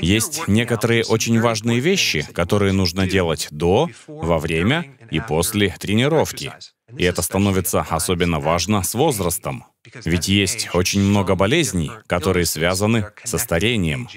Есть некоторые очень важные вещи, которые нужно делать до, во время и после тренировки. И это становится особенно важно с возрастом. Ведь есть очень много болезней, которые связаны со старением.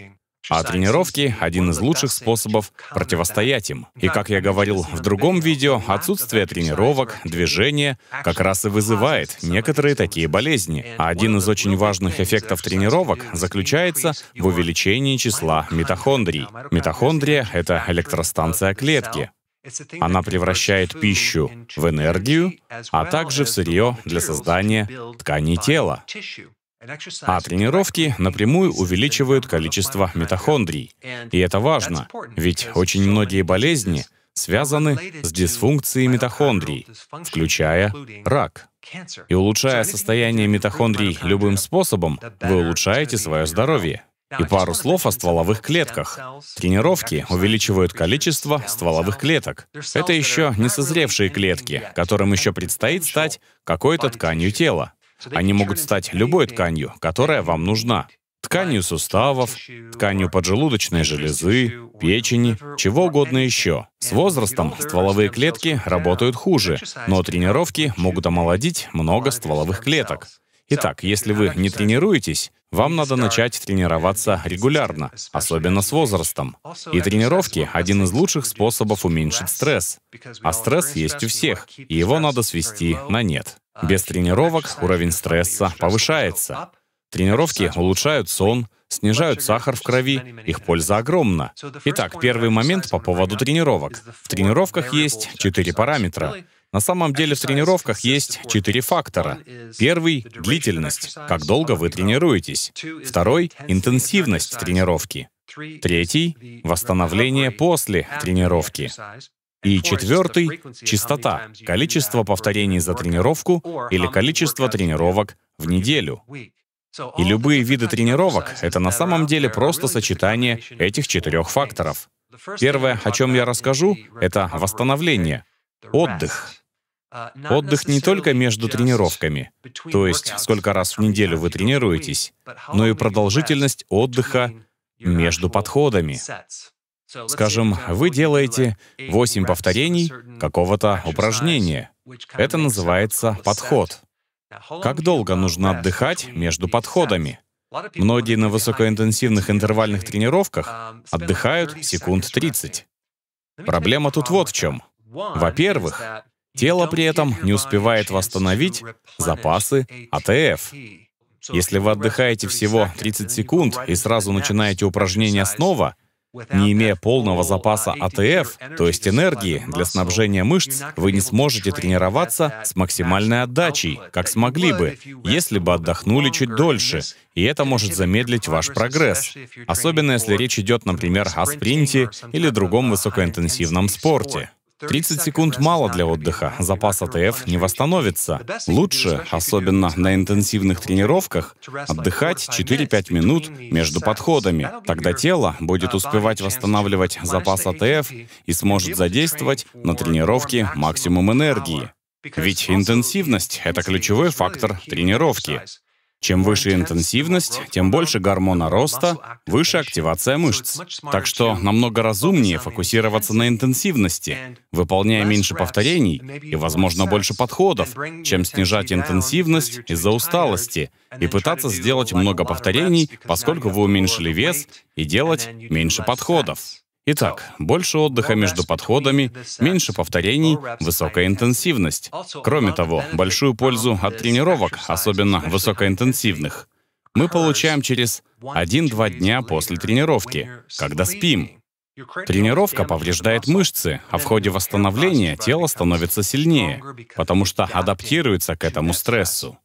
А тренировки — один из лучших способов противостоять им. И, как я говорил в другом видео, отсутствие тренировок, движения как раз и вызывает некоторые такие болезни. Э, а один из очень ну, важных эффектов тренировок заключается в увеличении числа митохондрий. Митохондрия — это электростанция клетки. Она превращает пищу в энергию, а также в сырье для создания тканей тела. А тренировки напрямую увеличивают количество митохондрий. И это важно, ведь очень многие болезни связаны с дисфункцией митохондрий, включая рак. И улучшая состояние митохондрий любым способом, вы улучшаете свое здоровье. И пару слов о стволовых клетках. Тренировки увеличивают количество стволовых клеток. Это еще не созревшие клетки, которым еще предстоит стать какой-то тканью тела. Они могут стать любой тканью, которая вам нужна. Тканью суставов, тканью поджелудочной железы, печени, чего угодно еще. С возрастом стволовые клетки работают хуже, но тренировки могут омолодить много стволовых клеток. Итак, если вы не тренируетесь, вам надо начать тренироваться регулярно, особенно с возрастом. И тренировки — один из лучших способов уменьшить стресс. А стресс есть у всех, и его надо свести на нет. Без тренировок уровень стресса повышается. Тренировки улучшают сон, снижают сахар в крови, их польза огромна. Итак, первый момент по поводу тренировок. В тренировках есть четыре параметра. На самом деле в тренировках есть четыре фактора. Первый — длительность, как долго вы тренируетесь. Второй — интенсивность тренировки. Третий — восстановление после тренировки. И четвертый — частота, количество повторений за тренировку или количество тренировок в неделю. И любые виды тренировок — это на самом деле просто сочетание этих четырех факторов. Первое, о чем я расскажу, это восстановление, отдых. Отдых не только между тренировками, то есть сколько раз в неделю вы тренируетесь, но и продолжительность отдыха между подходами. Скажем, вы делаете 8 повторений какого-то упражнения. Это называется подход. Как долго нужно отдыхать между подходами? Многие на высокоинтенсивных интервальных тренировках um, отдыхают секунд 30. Проблема тут вот в чем. Во-первых, тело при этом не успевает восстановить запасы АТФ. Если вы отдыхаете всего 30 секунд и сразу начинаете упражнение снова — не имея полного запаса uh, АТФ, то есть энергии для снабжения мышц, вы не сможете тренироваться с максимальной отдачей, как смогли бы, если бы отдохнули чуть дольше, и это может замедлить ваш прогресс, особенно если речь идет, например, о спринте или другом uh, высокоинтенсивном спорте. 30 секунд мало для отдыха, запас АТФ не восстановится. Лучше, особенно на интенсивных тренировках, отдыхать 4-5 минут между подходами. Тогда тело будет успевать восстанавливать запас АТФ и сможет задействовать на тренировке максимум энергии. Ведь интенсивность — это ключевой фактор тренировки. Чем выше интенсивность, тем больше гормона роста, выше активация мышц. Так что намного разумнее фокусироваться на интенсивности, выполняя меньше повторений и, возможно, больше подходов, чем снижать интенсивность из-за усталости и пытаться сделать много повторений, поскольку вы уменьшили вес, и делать меньше подходов. Итак, больше отдыха между подходами, меньше повторений, высокая интенсивность. Кроме того, большую пользу от тренировок, особенно высокоинтенсивных, мы получаем через 1-2 дня после тренировки, когда спим. Тренировка повреждает мышцы, а в ходе восстановления тело становится сильнее, потому что адаптируется к этому стрессу.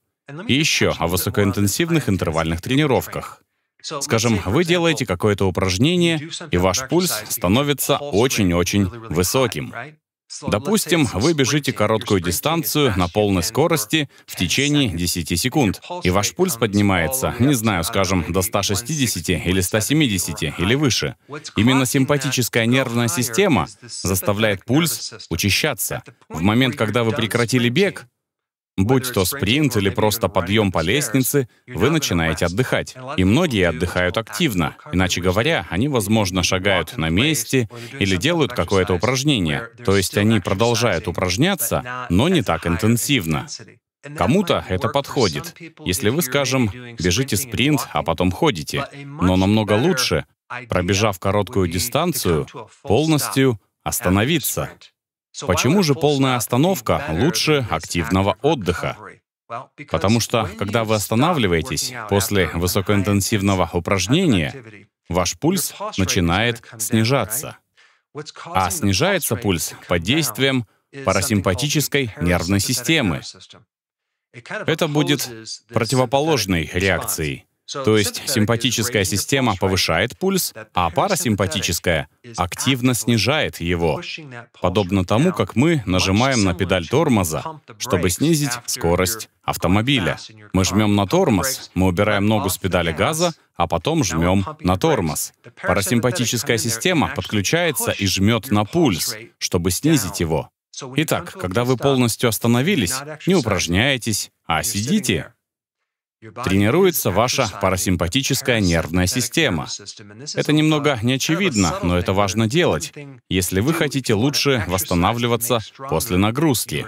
И еще о высокоинтенсивных интервальных тренировках. Скажем, вы делаете какое-то упражнение, и ваш пульс становится очень-очень высоким. Допустим, вы бежите короткую дистанцию на полной скорости в течение 10 секунд, и ваш пульс поднимается, не знаю, скажем, до 160 или 170 или выше. Именно симпатическая нервная система заставляет пульс учащаться. В момент, когда вы прекратили бег, Будь то спринт или просто подъем по лестнице, вы начинаете отдыхать. И многие отдыхают активно. Иначе говоря, они, возможно, шагают на месте или делают какое-то упражнение. То есть они продолжают упражняться, но не так интенсивно. Кому-то это подходит. Если вы, скажем, бежите спринт, а потом ходите. Но намного лучше, пробежав короткую дистанцию, полностью остановиться. Почему же полная остановка лучше активного отдыха? Потому что, когда вы останавливаетесь после высокоинтенсивного упражнения, ваш пульс начинает снижаться. А снижается пульс под действием парасимпатической нервной системы. Это будет противоположной реакцией, то есть симпатическая система повышает пульс, а парасимпатическая активно снижает его, подобно тому, как мы нажимаем на педаль тормоза, чтобы снизить скорость автомобиля. Мы жмем на тормоз, мы убираем ногу с педали газа, а потом жмем на тормоз. Парасимпатическая система подключается и жмет на пульс, чтобы снизить его. Итак, когда вы полностью остановились, не упражняетесь, а сидите, Тренируется ваша парасимпатическая нервная система. Это немного неочевидно, но это важно делать, если вы хотите лучше восстанавливаться после нагрузки.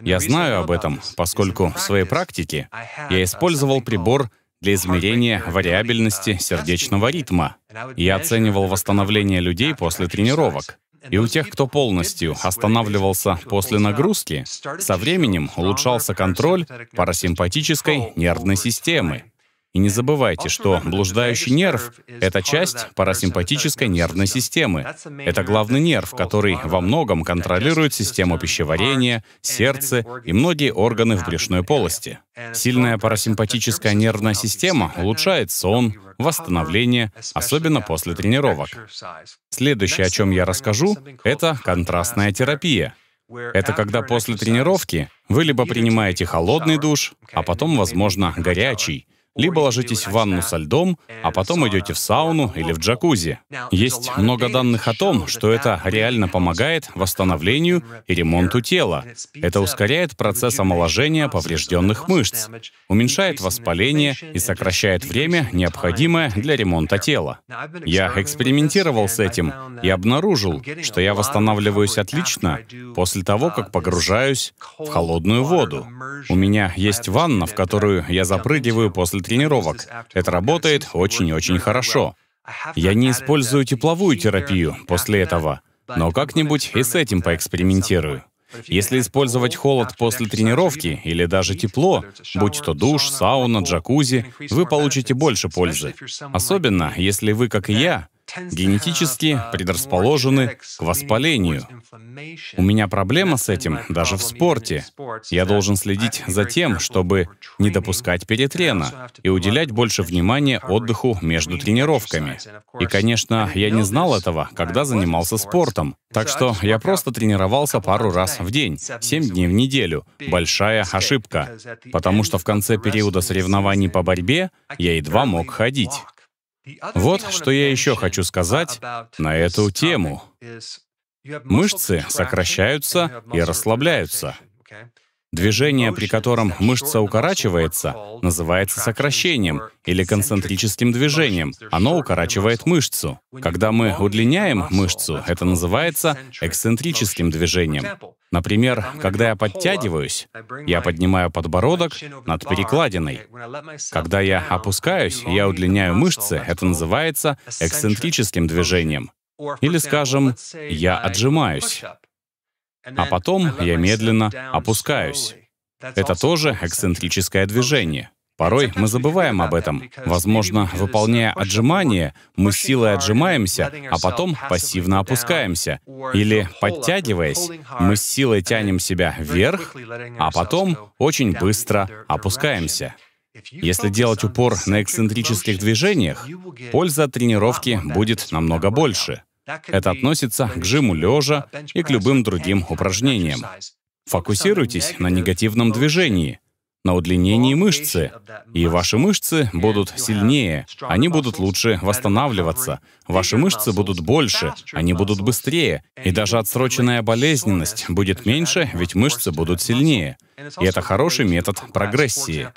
Я знаю об этом, поскольку в своей практике я использовал прибор для измерения вариабельности сердечного ритма. Я оценивал восстановление людей после тренировок. И у тех, кто полностью останавливался после нагрузки, со временем улучшался контроль парасимпатической нервной системы, и не забывайте, что блуждающий нерв — это часть парасимпатической нервной системы. Это главный нерв, который во многом контролирует систему пищеварения, сердце и многие органы в брюшной полости. Сильная парасимпатическая нервная система улучшает сон, восстановление, особенно после тренировок. Следующее, о чем я расскажу, это контрастная терапия. Это когда после тренировки вы либо принимаете холодный душ, а потом, возможно, горячий, либо ложитесь в ванну со льдом, а потом идете в сауну или в джакузи. Есть много данных о том, что это реально помогает восстановлению и ремонту тела. Это ускоряет процесс омоложения поврежденных мышц, уменьшает воспаление и сокращает время, необходимое для ремонта тела. Я экспериментировал с этим и обнаружил, что я восстанавливаюсь отлично после того, как погружаюсь в холодную воду. У меня есть ванна, в которую я запрыгиваю после тренировок. Это работает очень и очень хорошо. Я не использую тепловую терапию после этого, но как-нибудь и с этим поэкспериментирую. Если использовать холод после тренировки или даже тепло, будь то душ, сауна, джакузи, вы получите больше пользы. Особенно, если вы, как и я, генетически предрасположены к воспалению. У меня проблема с этим даже в спорте. Я должен следить за тем, чтобы не допускать перетрена и уделять больше внимания отдыху между тренировками. И, конечно, я не знал этого, когда занимался спортом. Так что я просто тренировался пару раз в день, 7 дней в неделю. Большая ошибка. Потому что в конце периода соревнований по борьбе я едва мог ходить. Вот что я еще хочу сказать на эту тему. Мышцы сокращаются и расслабляются. Движение, при котором мышца укорачивается, называется сокращением или концентрическим движением. Оно укорачивает мышцу. Когда мы удлиняем мышцу, это называется эксцентрическим движением. Например, когда я подтягиваюсь, я поднимаю подбородок над перекладиной. Когда я опускаюсь, я удлиняю мышцы, это называется эксцентрическим движением. Или, скажем, я отжимаюсь. А потом я медленно опускаюсь. Это тоже эксцентрическое движение. Порой мы забываем об этом. Возможно, uh, выполняя отжимания, мы силой отжимаемся, а потом пассивно опускаемся. Или, подтягиваясь, мы силой тянем себя вверх, а потом очень быстро опускаемся. Если делать упор на эксцентрических движениях, польза от тренировки будет намного больше. Это относится к жиму лежа и к любым другим упражнениям. Фокусируйтесь на негативном движении, на удлинении мышцы, и ваши мышцы будут сильнее, они будут лучше восстанавливаться, ваши мышцы будут больше, они будут быстрее, и даже отсроченная болезненность будет меньше, ведь мышцы будут сильнее. И это хороший метод прогрессии.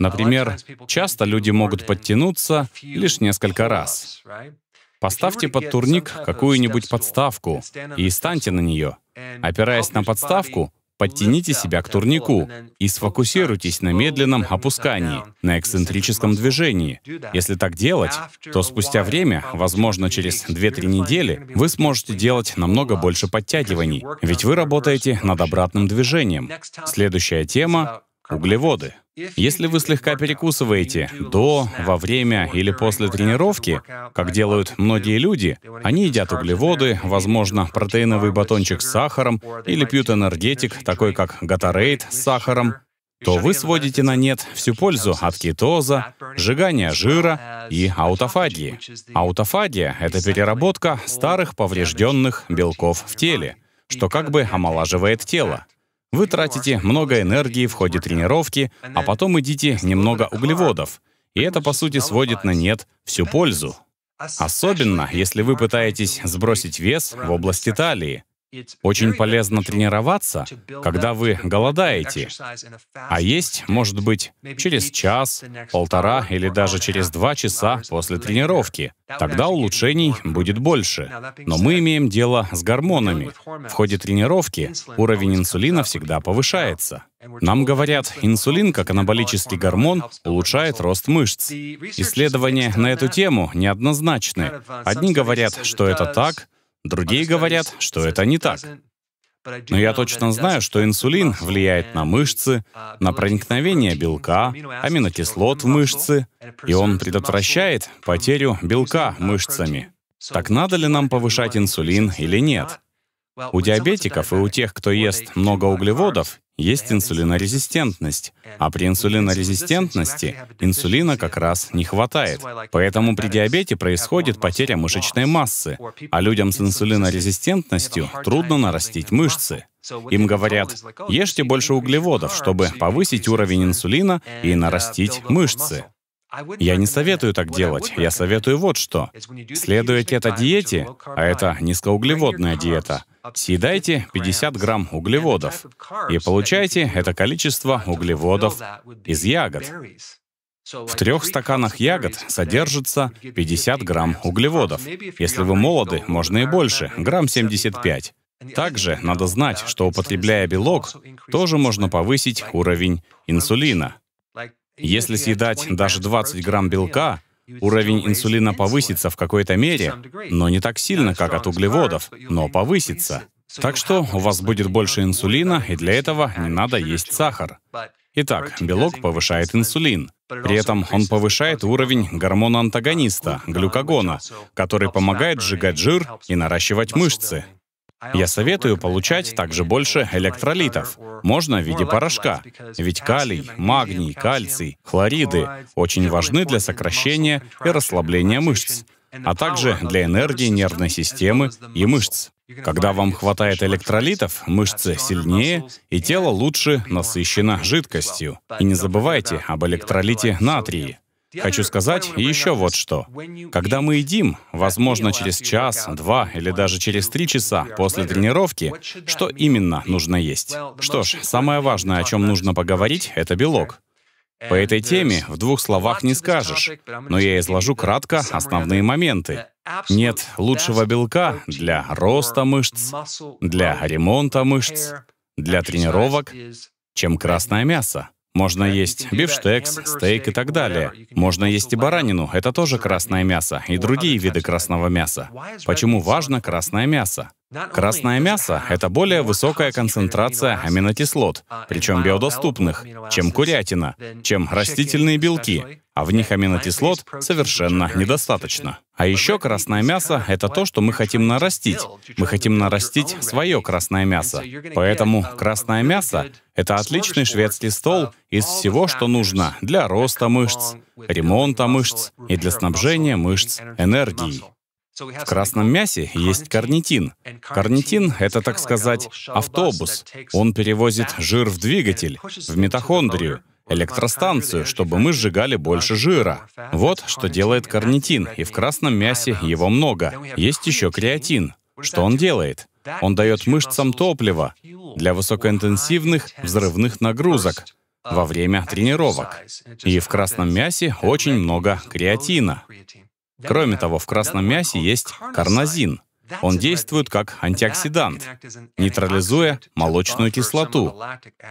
Например, часто люди могут подтянуться лишь несколько раз. Поставьте под турник какую-нибудь подставку и станьте на нее. Опираясь на подставку, подтяните себя к турнику и сфокусируйтесь на медленном опускании, на эксцентрическом движении. Если так делать, то спустя время, возможно, через 2-3 недели, вы сможете делать намного больше подтягиваний, ведь вы работаете над обратным движением. Следующая тема Углеводы. Если вы слегка перекусываете до, во время или после тренировки, как делают многие люди, они едят углеводы, возможно, протеиновый батончик с сахаром или пьют энергетик, такой как Gatorade с сахаром, то вы сводите на нет всю пользу от кетоза, сжигания жира и аутофагии. Аутофагия — это переработка старых поврежденных белков в теле, что как бы омолаживает тело. Вы тратите много энергии в ходе тренировки, а потом идите немного углеводов. И это, по сути, сводит на нет всю пользу. Особенно, если вы пытаетесь сбросить вес в области талии. Очень полезно тренироваться, когда вы голодаете, а есть, может быть, через час, полтора или даже через два часа после тренировки. Тогда улучшений будет больше. Но мы имеем дело с гормонами. В ходе тренировки уровень инсулина всегда повышается. Нам говорят, инсулин как анаболический гормон улучшает рост мышц. Исследования на эту тему неоднозначны. Uh, Одни говорят, что это так, Другие говорят, что это не так. Но я точно знаю, что инсулин влияет на мышцы, на проникновение белка, аминокислот в мышцы, и он предотвращает потерю белка мышцами. Так надо ли нам повышать инсулин или нет? У диабетиков и у тех, кто ест много углеводов, есть инсулинорезистентность, а при инсулинорезистентности инсулина как раз не хватает. Поэтому при диабете происходит потеря мышечной массы, а людям с инсулинорезистентностью трудно нарастить мышцы. Им говорят, ешьте больше углеводов, чтобы повысить уровень инсулина и нарастить мышцы. Я не советую так делать. Я советую вот что. Следуя кето-диете, а это низкоуглеводная диета, съедайте 50 грамм углеводов и получайте это количество углеводов из ягод. В трех стаканах ягод содержится 50 грамм углеводов. Если вы молоды, можно и больше, грамм 75. Также надо знать, что употребляя белок, тоже можно повысить уровень инсулина. Если съедать даже 20 грамм белка, уровень инсулина повысится в какой-то мере, но не так сильно, как от углеводов, но повысится. Так что у вас будет больше инсулина, и для этого не надо есть сахар. Итак, белок повышает инсулин. При этом он повышает уровень гормона-антагониста, глюкогона, который помогает сжигать жир и наращивать мышцы. Я советую получать также больше электролитов. Можно в виде порошка. Ведь калий, магний, кальций, хлориды очень важны для сокращения и расслабления мышц, а также для энергии нервной системы и мышц. Когда вам хватает электролитов, мышцы сильнее и тело лучше насыщено жидкостью. И не забывайте об электролите натрии. Хочу сказать еще вот что. Когда мы едим, возможно, через час, два или даже через три часа после тренировки, что именно нужно есть? Что ж, самое важное, о чем нужно поговорить, это белок. По этой теме в двух словах не скажешь, но я изложу кратко основные моменты. Нет лучшего белка для роста мышц, для ремонта мышц, для тренировок, чем красное мясо. Э, Можно есть бифштекс, стейк и так далее. Можно есть и баранину, это тоже красное мясо, и другие виды красного мяса. Почему важно красное мясо? Красное мясо — это более высокая концентрация аминокислот, uh, причем биодоступных, чем курятина, чем растительные белки, а в них аминокислот совершенно недостаточно. А еще красное мясо — это то, что мы хотим нарастить. Мы хотим нарастить свое красное мясо. Поэтому красное мясо — это отличный шведский стол из всего, что нужно для роста мышц, ремонта мышц и для снабжения мышц энергией. В красном мясе есть карнитин. Карнитин — это, так сказать, автобус. Он перевозит жир в двигатель, в митохондрию, электростанцию, чтобы мы сжигали больше жира. Вот что делает карнитин, и в красном мясе его много. Есть еще креатин. Что он делает? Он дает мышцам топливо для высокоинтенсивных взрывных нагрузок во время тренировок. И в красном мясе очень много креатина. Кроме того, в красном мясе есть карнозин — он действует как антиоксидант, нейтрализуя молочную кислоту,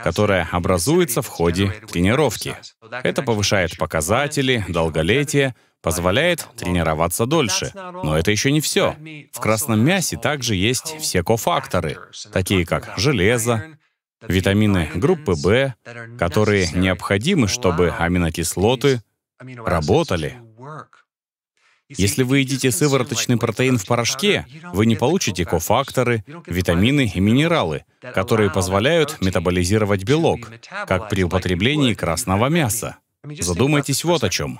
которая образуется в ходе тренировки. Это повышает показатели, долголетие, позволяет тренироваться дольше. Но это еще не все. В красном мясе также есть все кофакторы, такие как железо, витамины группы В, которые необходимы, чтобы аминокислоты работали. Если вы едите сывороточный протеин в порошке, вы не получите кофакторы, витамины и минералы, которые позволяют метаболизировать белок, как при употреблении красного мяса. Задумайтесь вот о чем.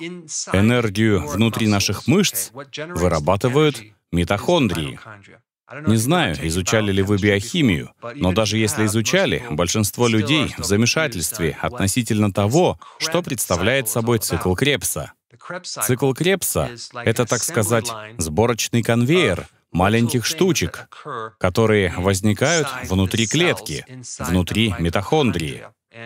Энергию внутри наших мышц вырабатывают митохондрии. Не знаю, изучали ли вы биохимию, но даже если изучали, большинство людей в замешательстве относительно того, что представляет собой цикл Крепса. Цикл Крепса — это, так сказать, сборочный конвейер маленьких штучек, которые возникают внутри клетки, внутри митохондрии.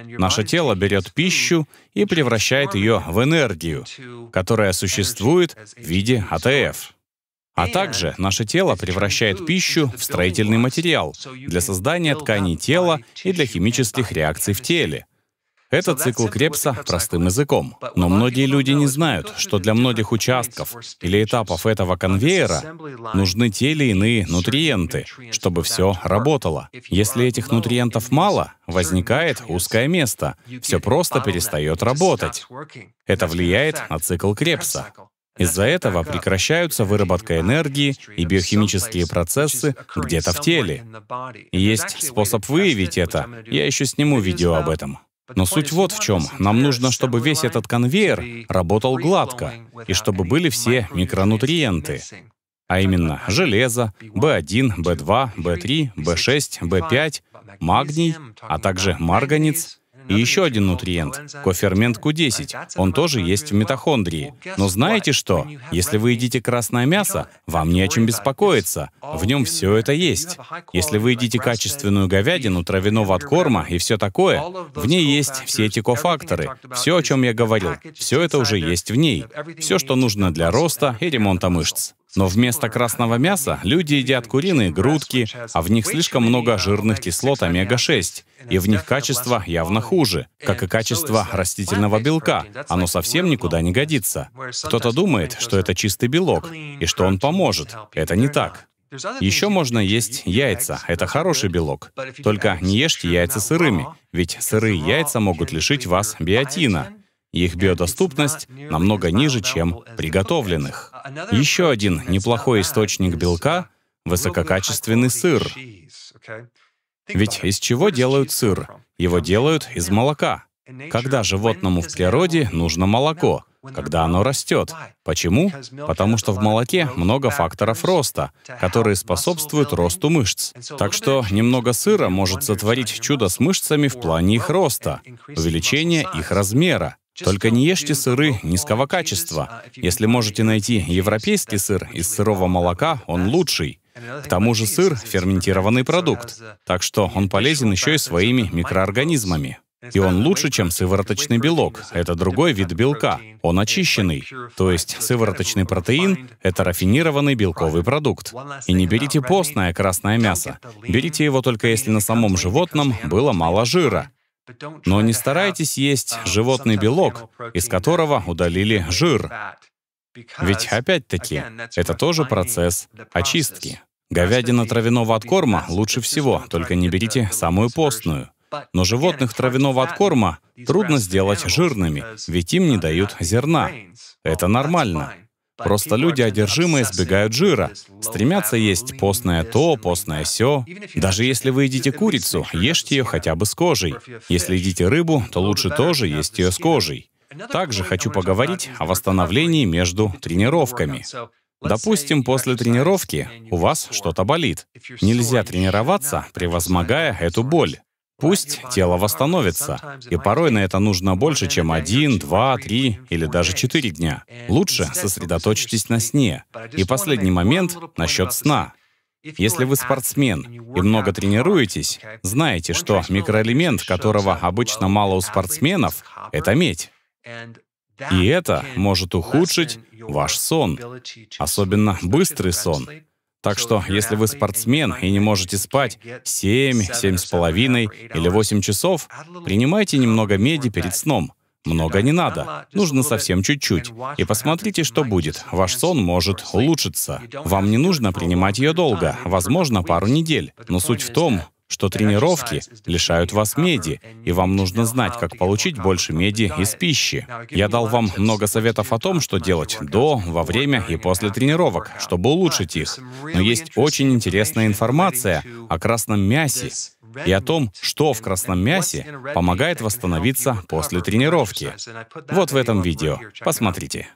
Наше тело берет пищу и превращает ее в энергию, которая существует в виде АТФ. А также наше тело превращает пищу в строительный материал для создания тканей тела и для химических реакций в теле, это цикл Крепса простым языком. Но многие люди не знают, что для многих участков или этапов этого конвейера нужны те или иные нутриенты, чтобы все работало. Если этих нутриентов мало, возникает узкое место, все просто перестает работать. Это влияет на цикл Крепса. Из-за этого прекращаются выработка энергии и биохимические процессы где-то в теле. И есть способ выявить это. Я еще сниму видео об этом. Но суть вот в чем. Нам э, нужно, чтобы весь этот конвейер работал гладко, и чтобы были все микронутриенты, а именно железо, B1, B2, B3, B6, B5, магний, а также марганец, и еще один нутриент — кофермент Q10. Он тоже есть в митохондрии. Но знаете что? Если вы едите красное мясо, вам не о чем беспокоиться. В нем все это есть. Если вы едите качественную говядину, травяного откорма и все такое, в ней есть все эти кофакторы. Все, о чем я говорил, все это уже есть в ней. Все, что нужно для роста и ремонта мышц. Но вместо красного мяса люди едят куриные грудки, а в них слишком много жирных кислот омега-6, и в них качество явно хуже, как и качество растительного белка. Оно совсем никуда не годится. Кто-то думает, что это чистый белок, и что он поможет. Это не так. Еще можно есть яйца, это хороший белок. Только не ешьте яйца сырыми, ведь сырые яйца могут лишить вас биотина, их биодоступность намного ниже, чем приготовленных. Еще один неплохой источник белка — высококачественный сыр. Ведь из чего делают сыр? Его делают из молока. Когда животному в природе нужно молоко? Когда оно растет. Почему? Потому что в молоке много факторов роста, которые способствуют росту мышц. Так что немного сыра может сотворить чудо с мышцами в плане их роста, увеличения их размера, только не ешьте сыры низкого качества. Если можете найти европейский сыр из сырого молока, он лучший. К тому же сыр — ферментированный продукт, так что он полезен еще и своими микроорганизмами. И он лучше, чем сывороточный белок. Это другой вид белка. Он очищенный. То есть сывороточный протеин — это рафинированный белковый продукт. И не берите постное красное мясо. Берите его только если на самом животном было мало жира. Но не старайтесь есть животный белок, из которого удалили жир. Ведь опять-таки, это тоже процесс очистки. Говядина травяного откорма лучше всего, только не берите самую постную. Но животных травяного откорма трудно сделать жирными, ведь им не дают зерна. Это нормально. Просто люди одержимо избегают жира, стремятся есть постное то, постное сё. Даже если вы едите курицу, ешьте ее хотя бы с кожей. Если едите рыбу, то лучше тоже есть ее с кожей. Также хочу поговорить о восстановлении между тренировками. Допустим, после тренировки у вас что-то болит. Нельзя тренироваться, превозмогая эту боль. Пусть тело восстановится. И порой на это нужно больше, чем один, два, три или даже четыре дня. Лучше сосредоточьтесь на сне. И последний момент насчет сна. Если вы спортсмен и много тренируетесь, знаете, что микроэлемент, которого обычно мало у спортсменов, — это медь. И это может ухудшить ваш сон, особенно быстрый сон. Так что, если вы спортсмен и не можете спать 7, половиной или 8 часов, принимайте немного меди перед сном. Много не надо, нужно совсем чуть-чуть. И посмотрите, что будет. Ваш сон может улучшиться. Вам не нужно принимать ее долго, возможно, пару недель. Но суть в том, что тренировки лишают вас меди, и вам нужно знать, как получить больше меди из пищи. Я дал вам много советов о том, что делать до, во время и после тренировок, чтобы улучшить их. Но есть очень интересная информация о красном мясе и о том, что в красном мясе помогает восстановиться после тренировки. Вот в этом видео. Посмотрите.